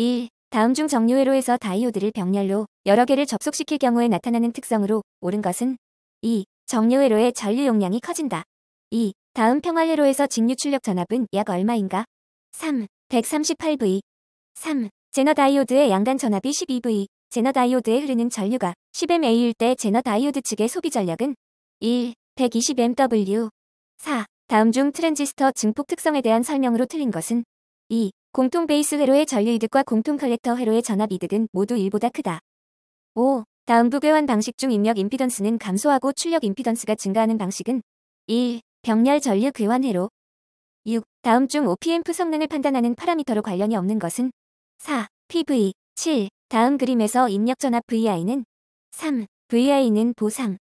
1. 다음 중 정류회로에서 다이오드를 병렬로 여러 개를 접속시킬 경우에 나타나는 특성으로 옳은 것은 2. 정류회로의 전류 용량이 커진다. 2. 다음 평활회로에서 직류 출력 전압은 약 얼마인가? 3. 138V 3. 제너 다이오드의 양단 전압이 12V 제너 다이오드에 흐르는 전류가 10mA일 때 제너 다이오드 측의 소비 전력은 1. 120MW 4. 다음 중 트랜지스터 증폭 특성에 대한 설명으로 틀린 것은 2. 공통 베이스 회로의 전류 이득과 공통 컬렉터 회로의 전압 이득은 모두 1보다 크다. 5. 다음 부교환 방식 중 입력 임피던스는 감소하고 출력 임피던스가 증가하는 방식은 1. 병렬 전류 교환 회로 6. 다음 중 o p m 성능을 판단하는 파라미터로 관련이 없는 것은 4. PV 7. 다음 그림에서 입력 전압 VI는 3. VI는 보상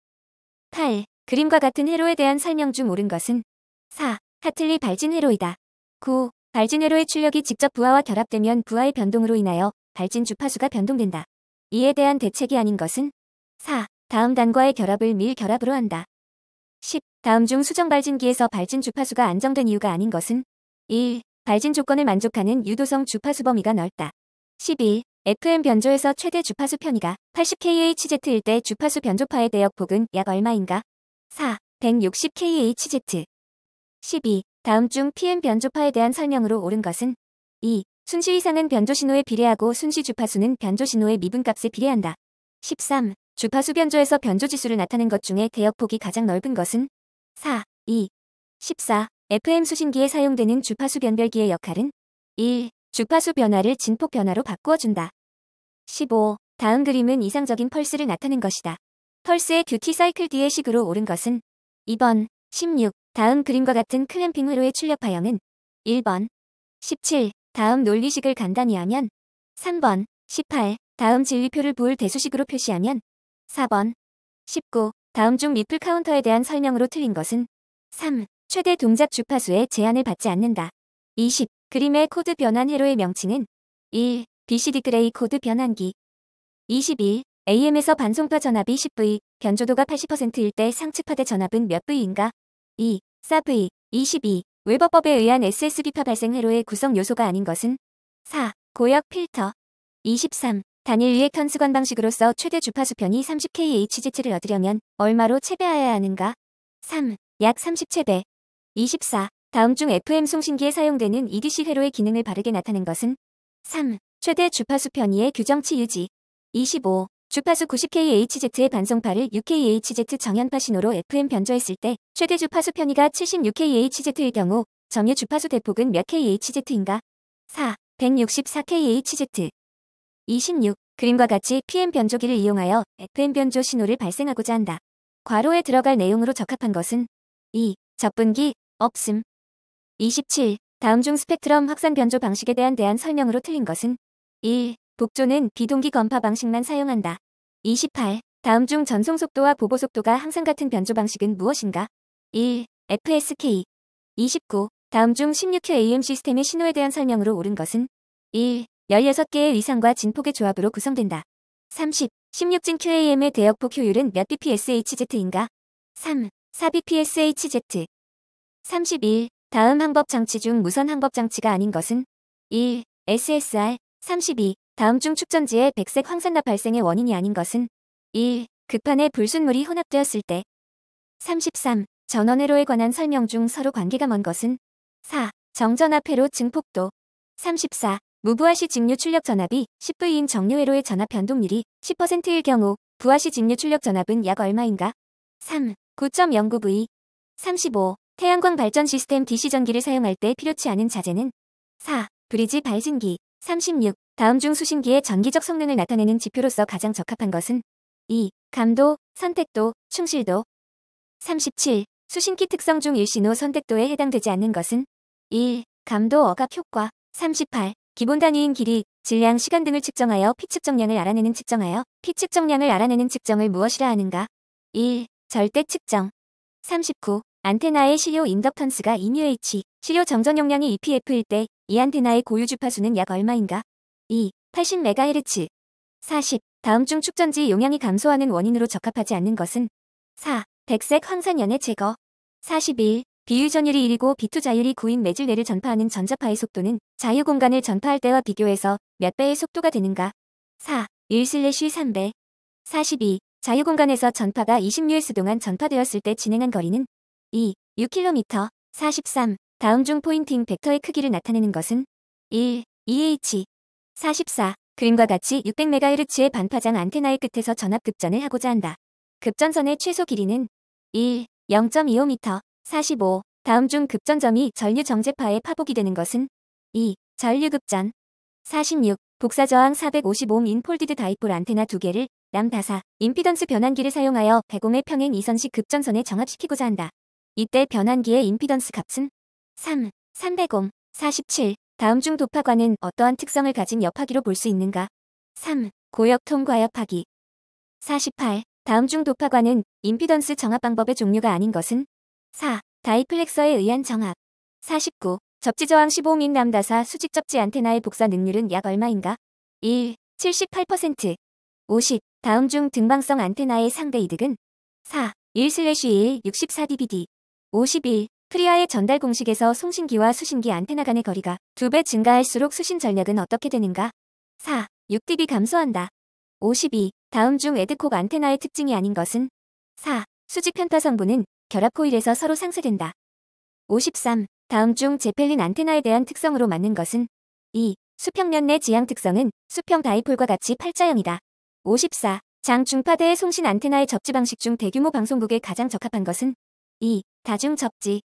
8. 그림과 같은 회로에 대한 설명 중 옳은 것은 4. 하틀리 발진 회로이다. 9. 발진 회로의 출력이 직접 부하와 결합되면 부하의 변동으로 인하여 발진 주파수가 변동된다. 이에 대한 대책이 아닌 것은 4. 다음 단과의 결합을 밀 결합으로 한다. 10. 다음 중 수정 발진기에서 발진 주파수가 안정된 이유가 아닌 것은 1. 발진 조건을 만족하는 유도성 주파수 범위가 넓다. 11. FM 변조에서 최대 주파수 편의가 80kHz일 때 주파수 변조파의 대역폭은 약 얼마인가? 4. 160kHz 12. 다음 중 PM 변조파에 대한 설명으로 옳은 것은 2. 순시 이상은 변조 신호에 비례하고 순시 주파수는 변조 신호의 미분값에 비례한다. 13. 주파수 변조에서 변조 지수를 나타낸 것 중에 대역폭이 가장 넓은 것은 4. 2. 14. FM 수신기에 사용되는 주파수 변별기의 역할은 1. 주파수 변화를 진폭 변화로 바꾸어준다. 15. 다음 그림은 이상적인 펄스를 나타낸 것이다. 펄스의 듀티 사이클 뒤의 식으로 옳은 것은 2번 16. 다음 그림과 같은 클램핑 회로의 출력파형은 1번 17 다음 논리식을 간단히 하면 3번 18 다음 진리표를 부을 대수식으로 표시하면 4번 19 다음 중 리플 카운터에 대한 설명으로 틀린 것은 3. 최대 동작 주파수에 제한을 받지 않는다. 20. 그림의 코드 변환 회로의 명칭은 1. BCD 그레이 코드 변환기 21. AM에서 반송파 전압이 10V, 변조도가 80%일 때 상측파대 전압은 몇 V인가? 2. 사브22 웨버법에 의한 SSB파 발생 회로의 구성 요소가 아닌 것은 4. 고역 필터 23. 단일 유액 현수관 방식으로서 최대 주파수 편이 30kHz를 얻으려면 얼마로 채배하여야 하는가? 3. 약 30채배 24. 다음 중 FM 송신기에 사용되는 EDC 회로의 기능을 바르게 나타낸 것은 3. 최대 주파수 편의의 규정치 유지 25. 주파수 90kHz의 반송파를 6kHz 정연파 신호로 FM 변조했을 때 최대 주파수 편의가 76kHz일 경우 점유 주파수 대폭은 몇 kHz인가? 4. 164kHz 26. 그림과 같이 PM 변조기를 이용하여 FM 변조 신호를 발생하고자 한다. 과로에 들어갈 내용으로 적합한 것은 2. 적분기 없음 27. 다음 중 스펙트럼 확산 변조 방식에 대한 대한 설명으로 틀린 것은 1. 복조는 비동기 건파 방식만 사용한다. 28. 다음 중 전송 속도와 보고 속도가 항상 같은 변조 방식은 무엇인가? 1. FSK 29. 다음 중 16회 AM 시스템의 신호에 대한 설명으로 옳은 것은 1. 16개의 이상과 진폭의 조합으로 구성된다. 30. 16진 QAM의 대역폭 효율은 몇 BPSHZ인가? 3. 4BPSHZ 31. 다음 항법 장치 중 무선 항법 장치가 아닌 것은 1. SSR 32. 다음 중 축전지에 백색 황산나 발생의 원인이 아닌 것은 1. 급판에 불순물이 혼합되었을 때 33. 전원회로에 관한 설명 중 서로 관계가 먼 것은 4. 정전압회로 증폭도 34. 무부하시 직류 출력 전압이 10V인 정류회로의 전압 변동률이 10%일 경우 부하시 직류 출력 전압은 약 얼마인가? 3. 9.09V 35. 태양광 발전 시스템 DC 전기를 사용할 때 필요치 않은 자재는 4. 브리지 발진기 36. 다음 중 수신기의 전기적 성능을 나타내는 지표로서 가장 적합한 것은 2. 감도, 선택도, 충실도 37. 수신기 특성 중 일신호 선택도에 해당되지 않는 것은 1. 감도 억압 효과 38. 기본 단위인 길이, 질량, 시간 등을 측정하여 피측정량을 알아내는 측정하여 피측정량을 알아내는 측정을 무엇이라 하는가 1. 절대 측정 39. 안테나의 실효 인덕턴스가 2μH, 실효 정전 용량이 EPF일 때 이 안테나의 고유 주파수는 약 얼마인가? 2. 80MHz 40. 다음 중 축전지 용량이 감소하는 원인으로 적합하지 않는 것은 4. 백색 황산연의 제거 41. 비유전율이 1이고 비투자율이 9인 매질내를 전파하는 전자파의 속도는 자유공간을 전파할 때와 비교해서 몇 배의 속도가 되는가? 4. 1슬래쉬 3배 42. 자유공간에서 전파가 20뉘스 동안 전파되었을 때 진행한 거리는 2. 6km 43. 다음 중 포인팅 벡터의 크기를 나타내는 것은 1. EH 44. 그림과 같이 600MHz의 반파장 안테나의 끝에서 전압 급전을 하고자 한다. 급전선의 최소 길이는 1. 0.25m 45. 다음 중 급전점이 전류 정제파에 파복이 되는 것은 2. 전류 급전 46. 복사저항 4 5 5 인폴디드 다이폴 안테나 2개를 람다사 임피던스 변환기를 사용하여 1 0 0의 평행 이선식 급전선에 정합시키고자 한다. 이때 변환기의 임피던스 값은 3. 300옴 47. 다음 중 도파관은 어떠한 특성을 가진 엽파기로볼 수 있는가? 3. 고역통과 엽파기 48. 다음 중 도파관은 임피던스 정합 방법의 종류가 아닌 것은? 4. 다이플렉서에 의한 정합 49. 접지저항 15민 남다사 수직접지 안테나의 복사 능률은 약 얼마인가? 1. 78% 50. 다음 중 등방성 안테나의 상대 이득은? 4. 1-1 64dBd 51. 크리아의 전달 공식에서 송신기와 수신기 안테나 간의 거리가 두 배 증가할수록 수신 전략은 어떻게 되는가? 4. 6dB 감소한다. 52. 다음 중 에드콕 안테나의 특징이 아닌 것은? 4. 수직 편파 성분은 결합 코일에서 서로 상쇄된다. 53. 다음 중 제펠린 안테나에 대한 특성으로 맞는 것은? 2. 수평면 내 지향 특성은 수평 다이폴과 같이 팔자형이다. 54. 장 중파대의 송신 안테나의 접지 방식 중 대규모 방송국에 가장 적합한 것은? 2. 다중 접지,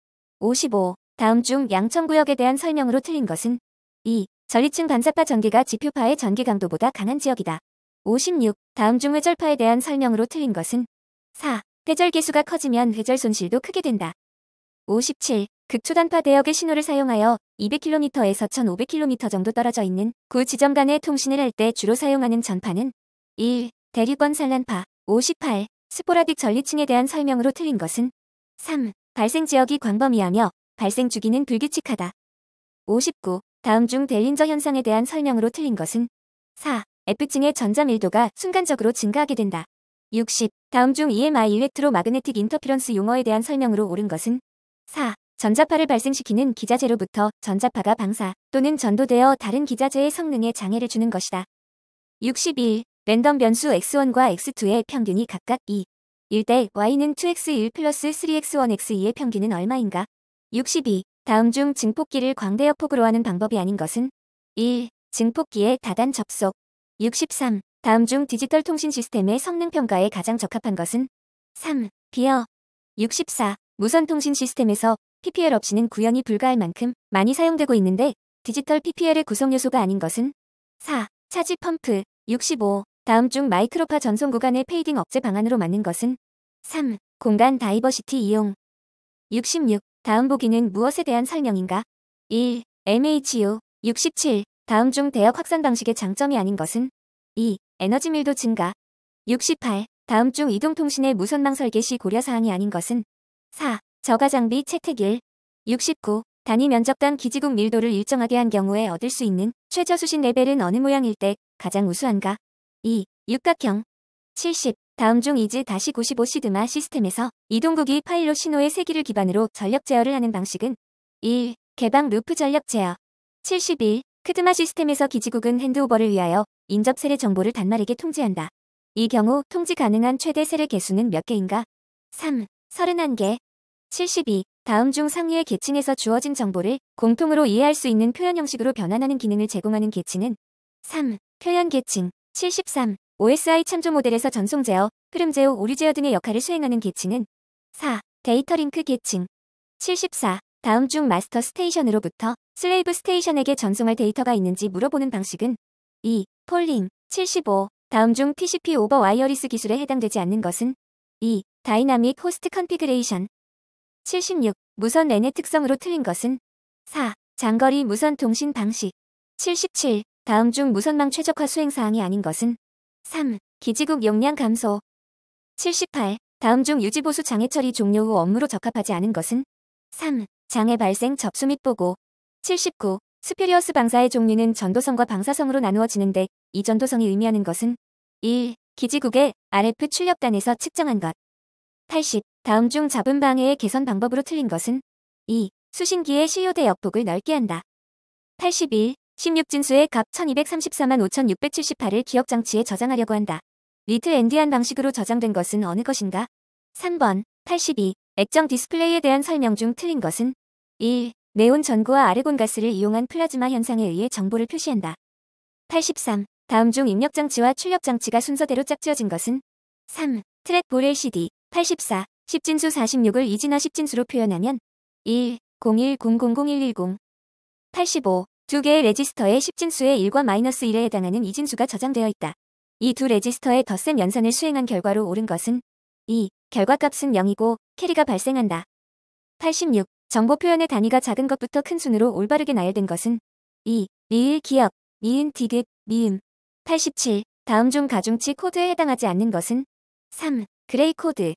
55. 다음 중 양천구역에 대한 설명으로 틀린 것은 2. 전리층 반사파 전기가 지표파의 전기 강도보다 강한 지역이다. 56. 다음 중 회절파에 대한 설명으로 틀린 것은 4. 회절 개수가 커지면 회절 손실도 크게 된다. 57. 극초단파 대역의 신호를 사용하여 200km에서 1500km 정도 떨어져 있는 구 지점 간의 통신을 할 때 주로 사용하는 전파는 1. 대륙권 산란파 58. 스포라딕 전리층에 대한 설명으로 틀린 것은 3. 발생 지역이 광범위하며 발생 주기는 불규칙하다. 59. 다음 중 델린저 현상에 대한 설명으로 틀린 것은 4. f 증의 전자 밀도가 순간적으로 증가하게 된다. 60. 다음 중 EMI 일렉트로 마그네틱 인터피런스 용어에 대한 설명으로 옳은 것은 4. 전자파를 발생시키는 기자재로부터 전자파가 방사 또는 전도되어 다른 기자재의 성능에 장애를 주는 것이다. 61. 랜덤 변수 x1과 x2의 평균이 각각 2, 1대 y는 2x1 플러스 3x1x2의 평균은 얼마인가? 62. 다음 중 증폭기를 광대역폭으로 하는 방법이 아닌 것은? 1. 증폭기의 다단 접속 63. 다음 중 디지털 통신 시스템의 성능 평가에 가장 적합한 것은? 3. 비어 64. 무선 통신 시스템에서 PPL 없이는 구현이 불가할 만큼 많이 사용되고 있는데 디지털 PPL의 구성 요소가 아닌 것은? 4. 차지 펌프 65. 다음 중 마이크로파 전송 구간의 페이딩 억제 방안으로 맞는 것은 3. 공간 다이버시티 이용 66. 다음 보기는 무엇에 대한 설명인가? 1. MHO 67. 다음 중 대역 확산 방식의 장점이 아닌 것은 2. 에너지 밀도 증가 68. 다음 중 이동통신의 무선망 설계 시 고려사항이 아닌 것은 4. 저가 장비 채택일 69. 단위 면적당 기지국 밀도를 일정하게 한 경우에 얻을 수 있는 최저 수신 레벨은 어느 모양일 때 가장 우수한가? 2. 육각형 70. 다음 중 이지 다시 95시드마 시스템에서 이동국이 파일로 신호의 세기를 기반으로 전력 제어를 하는 방식은 1. 개방 루프 전력 제어 71. 크드마 시스템에서 기지국은 핸드오버를 위하여 인접 세례 정보를 단말에게 통지한다. 이 경우 통지 가능한 최대 세례 개수는 몇 개인가? 3. 31개 72. 다음 중 상위의 계층에서 주어진 정보를 공통으로 이해할 수 있는 표현 형식으로 변환하는 기능을 제공하는 계층은 3. 표현 계층 73. OSI 참조 모델에서 전송 제어, 흐름 제어, 오류 제어 등의 역할을 수행하는 계층은 4. 데이터 링크 계층 74. 다음 중 마스터 스테이션으로부터 슬레이브 스테이션에게 전송할 데이터가 있는지 물어보는 방식은 2. 폴링 75. 다음 중 TCP 오버 와이어리스 기술에 해당되지 않는 것은 2. 다이나믹 호스트 컨피그레이션 76. 무선 랜의 특성으로 틀린 것은 4. 장거리 무선 통신 방식 77. 다음 중 무선망 최적화 수행사항이 아닌 것은 3. 기지국 용량 감소 78. 다음 중 유지보수 장애 처리 종료 후 업무로 적합하지 않은 것은 3. 장애 발생 접수 및 보고 79. 스피리어스 방사의 종류는 전도성과 방사성으로 나누어지는데 이 전도성이 의미하는 것은 1. 기지국의 RF 출력단에서 측정한 것 80. 다음 중 잡음 방해의 개선 방법으로 틀린 것은 2. 수신기의 실 o 대 역폭을 넓게 한다. 81. 16진수의 값 1234만 5678을 기억장치에 저장하려고 한다. 리트 앤디안 방식으로 저장된 것은 어느 것인가? 3번, 82, 액정 디스플레이에 대한 설명 중 틀린 것은 1. 네온 전구와 아르곤 가스를 이용한 플라즈마 현상에 의해 정보를 표시한다. 83. 다음 중 입력장치와 출력장치가 순서대로 짝지어진 것은 3. 트랙볼 LCD 84, 10진수 46을 이진화 10진수로 표현하면 1. 01000110 85. 두 개의 레지스터의 십진수의 1과 마이너스 1에 해당하는 이진수가 저장되어 있다. 이 두 레지스터의 덧셈 연산을 수행한 결과로 옳은 것은 2. 결과값은 0이고 캐리가 발생한다. 86. 정보 표현의 단위가 작은 것부터 큰 순으로 올바르게 나열된 것은 2. 미일 기억, 미은 디귿, 미음. 87. 다음 중 가중치 코드에 해당하지 않는 것은 3. 그레이 코드.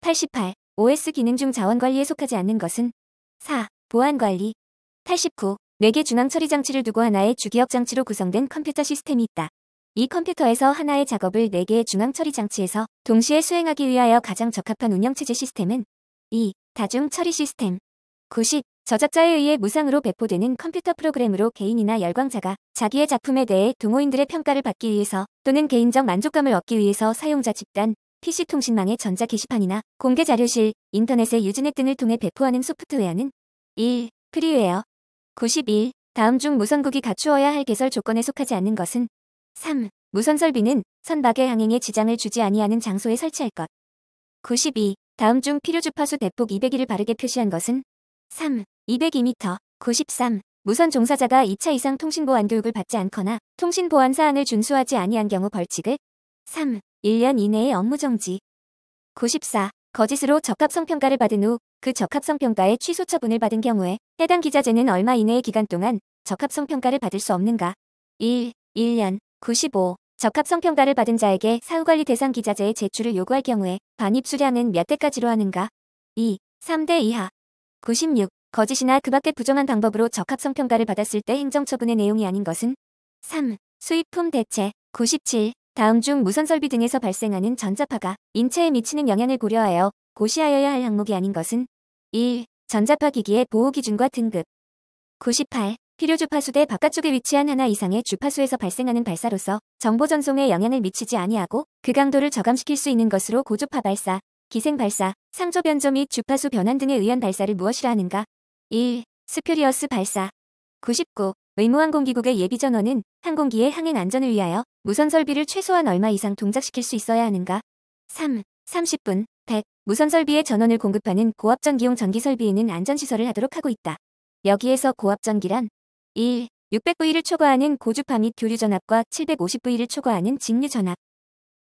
88. OS 기능 중 자원 관리에 속하지 않는 것은 4. 보안 관리. 89. 4개 중앙처리 장치를 두고 하나의 주기억 장치로 구성된 컴퓨터 시스템이 있다. 이 컴퓨터에서 하나의 작업을 4개의 중앙처리 장치에서 동시에 수행하기 위하여 가장 적합한 운영체제 시스템은 2. 다중처리 시스템 90. 저작자에 의해 무상으로 배포되는 컴퓨터 프로그램으로 개인이나 열광자가 자기의 작품에 대해 동호인들의 평가를 받기 위해서 또는 개인적 만족감을 얻기 위해서 사용자 집단, PC통신망의 전자 게시판이나 공개 자료실, 인터넷의 유즈넷 등을 통해 배포하는 소프트웨어는 1. 프리웨어 91. 다음 중 무선국이 갖추어야 할 개설 조건에 속하지 않는 것은 3. 무선설비는 선박의 항행에 지장을 주지 아니하는 장소에 설치할 것. 92. 다음 중 필요 주파수 대폭 2 0 0일을 바르게 표시한 것은 3. 202m 93. 무선 종사자가 2차 이상 통신보안 교육을 받지 않거나 통신보안 사항을 준수하지 아니한 경우 벌칙을 3. 1년 이내의 업무정지 94. 거짓으로 적합성 평가를 받은 후 그 적합성 평가의 취소 처분을 받은 경우에 해당 기자재는 얼마 이내의 기간 동안 적합성 평가를 받을 수 없는가? 1. 1년 95. 적합성 평가를 받은 자에게 사후관리 대상 기자재의 제출을 요구할 경우에 반입 수량은 몇 대까지로 하는가? 2. 3대 이하 96. 거짓이나 그 밖의 부정한 방법으로 적합성 평가를 받았을 때 행정처분의 내용이 아닌 것은? 3. 수입품 대체 97. 다음 중 무선 설비 등에서 발생하는 전자파가 인체에 미치는 영향을 고려하여 고시하여야 할 항목이 아닌 것은 1. 전자파 기기의 보호 기준과 등급 98. 필요 주파수 대 바깥쪽에 위치한 하나 이상의 주파수에서 발생하는 발사로서 정보 전송에 영향을 미치지 아니하고 그 강도를 저감시킬 수 있는 것으로 고주파 발사, 기생 발사, 상조 변조 및 주파수 변환 등에 의한 발사를 무엇이라 하는가? 1. 스퓨리어스 발사 99. 의무항공기국의 예비전원은 항공기의 항행 안전을 위하여 무선 설비를 최소한 얼마 이상 동작시킬 수 있어야 하는가? 3. 30분, 100. 무선 설비의 전원을 공급하는 고압전기용 전기 설비에는 안전시설을 하도록 하고 있다. 여기에서 고압전기란 1. 600V를 초과하는 고주파 및 교류 전압과 750V를 초과하는 직류 전압.